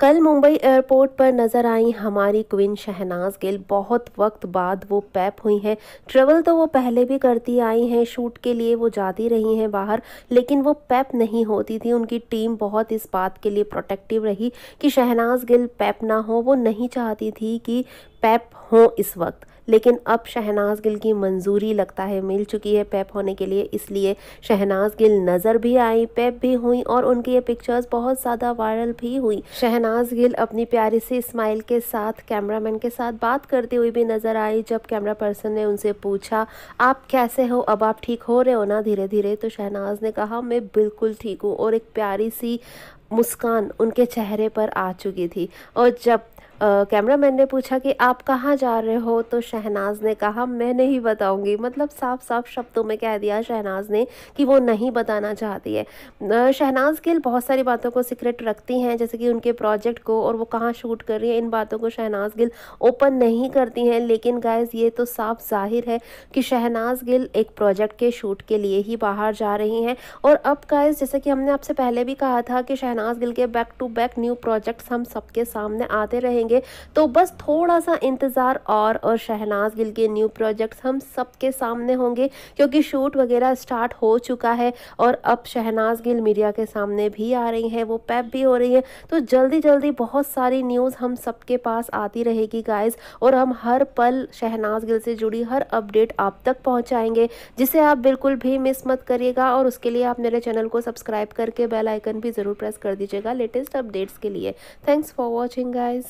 कल मुंबई एयरपोर्ट पर नज़र आई हमारी क्वीन शहनाज गिल बहुत वक्त बाद वो पैप हुई हैं ट्रेवल तो वो पहले भी करती आई हैं शूट के लिए वो जाती रही हैं बाहर लेकिन वो पैप नहीं होती थी उनकी टीम बहुत इस बात के लिए प्रोटेक्टिव रही कि शहनाज गिल पैप ना हो वो नहीं चाहती थी कि पैप हो इस वक्त लेकिन अब शहनाज गिल की मंजूरी लगता है मिल चुकी है पैप होने के लिए इसलिए शहनाज गिल नज़र भी आई पैप भी हुई और उनकी ये पिक्चर्स बहुत ज़्यादा वायरल भी हुई शहनाज गिल अपनी प्यारी सी स्माइल के साथ कैमरामैन के साथ बात करती हुई भी नज़र आई जब कैमरा पर्सन ने उनसे पूछा आप कैसे हो अब आप ठीक हो रहे हो ना धीरे धीरे तो शहनाज ने कहा मैं बिल्कुल ठीक हूँ और एक प्यारी सी मुस्कान उनके चेहरे पर आ चुकी थी और जब कैमरामैन ने पूछा कि आप कहाँ जा रहे हो तो शहनाज ने कहा मैं नहीं बताऊंगी मतलब साफ साफ शब्दों में कह दिया शहनाज ने कि वो नहीं बताना चाहती है शहनाज गिल बहुत सारी बातों को सीक्रेट रखती हैं जैसे कि उनके प्रोजेक्ट को और वो कहाँ शूट कर रही है इन बातों को शहनाज गिल ओपन नहीं करती हैं लेकिन गायज ये तो साफ जाहिर है कि शहनाज गिल एक प्रोजेक्ट के शूट के लिए ही बाहर जा रही हैं और अब गायज जैसे कि हमने आपसे पहले भी कहा था कि शहनाज गिल के back to back new projects हम सबके सामने आते रहेंगे जाएंगे तो बस थोड़ा सा इंतज़ार और और शहनाज गिल के न्यू प्रोजेक्ट्स हम सबके सामने होंगे क्योंकि शूट वगैरह स्टार्ट हो चुका है और अब शहनाज गिल मीडिया के सामने भी आ रही हैं वो पैप भी हो रही हैं तो जल्दी जल्दी बहुत सारी न्यूज़ हम सबके पास आती रहेगी गाइज और हम हर पल शहनाज गिल से जुड़ी हर अपडेट आप तक पहुँचाएंगे जिसे आप बिल्कुल भी मिस मत करिएगा और उसके लिए आप मेरे चैनल को सब्सक्राइब करके बेल आइकन भी ज़रूर प्रेस कर दीजिएगा लेटेस्ट अपडेट्स के लिए थैंक्स फॉर वॉचिंग गाइज